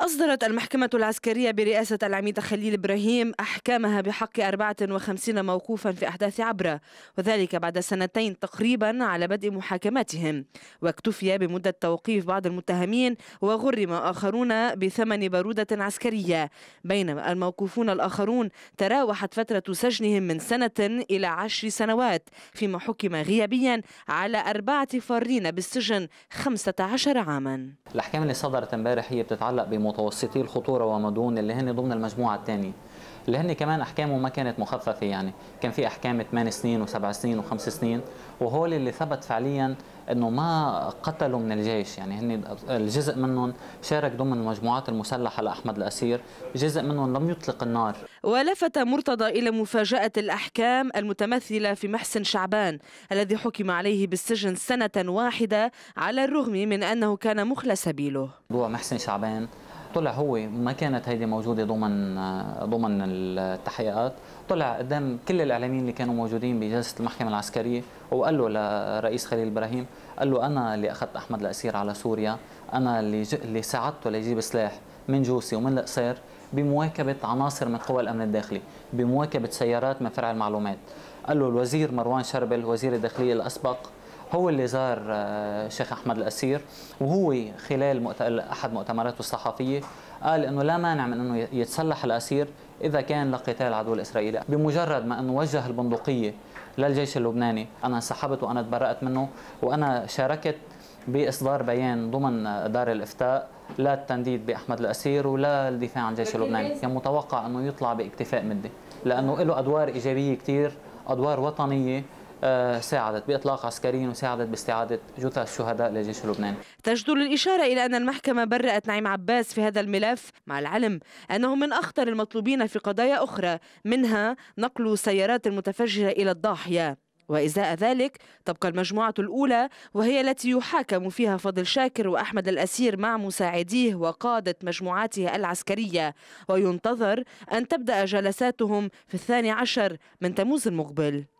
أصدرت المحكمة العسكرية برئاسة العميد خليل إبراهيم أحكامها بحق 54 موقوفا في أحداث عبرة وذلك بعد سنتين تقريبا على بدء محاكماتهم واكتفي بمدة توقيف بعض المتهمين وغرم آخرون بثمن برودة عسكرية بينما الموقوفون الآخرون تراوحت فترة سجنهم من سنة إلى عشر سنوات فيما حكم غيابيا على أربعة فارين بالسجن 15 عاما الأحكام اللي صدرت امبارح هي بتتعلق بم... متوسطي الخطوره ومدون اللي هن ضمن المجموعه الثانيه اللي هن كمان احكامهم ما كانت مخففه يعني كان في احكام 8 سنين و7 سنين و5 سنين وهول اللي ثبت فعليا انه ما قتلوا من الجيش يعني هن الجزء منهم شارك ضمن المجموعات المسلحه لاحمد الاسير جزء منهم لم يطلق النار ولفت مرتضى الى مفاجاه الاحكام المتمثله في محسن شعبان الذي حكم عليه بالسجن سنه واحده على الرغم من انه كان مخلى سبيله هو محسن شعبان طلع هو ما كانت هيدي موجوده ضمن ضمن التحقيقات طلع قدام كل الاعلاميين اللي كانوا موجودين بجلسه المحكمه العسكريه وقال له لرئيس خليل ابراهيم قال له انا اللي اخذت احمد الاسير على سوريا انا اللي اللي ساعدته ليجيب سلاح من جوسي ومن القصير بمواكبه عناصر من قوى الامن الداخلي بمواكبه سيارات من فرع المعلومات قال له الوزير مروان شربل وزير الداخليه الاسبق هو اللي زار الشيخ آه، احمد الاسير وهو خلال احد مؤتمراته الصحفيه قال انه لا مانع من انه يتسلح الاسير اذا كان لقتال العدو الاسرائيلي بمجرد ما انه وجه البندقيه للجيش اللبناني انا انسحبت وانا تبرأت منه وانا شاركت باصدار بيان ضمن دار الافتاء لا التنديد باحمد الاسير ولا الدفاع عن الجيش اللبناني كان متوقع انه يطلع باكتفاء مدي لانه له ادوار ايجابيه كثير ادوار وطنيه آه، ساعدت بإطلاق عسكريين وساعدت باستعادة جثث الشهداء لجيش لبنان تجدر الإشارة إلى أن المحكمة برأت نعيم عباس في هذا الملف مع العلم أنه من أخطر المطلوبين في قضايا أخرى منها نقل السيارات المتفجرة إلى الضاحية وإزاء ذلك تبقى المجموعة الأولى وهي التي يحاكم فيها فضل شاكر وأحمد الأسير مع مساعديه وقادة مجموعاته العسكرية وينتظر أن تبدأ جلساتهم في الثاني عشر من تموز المقبل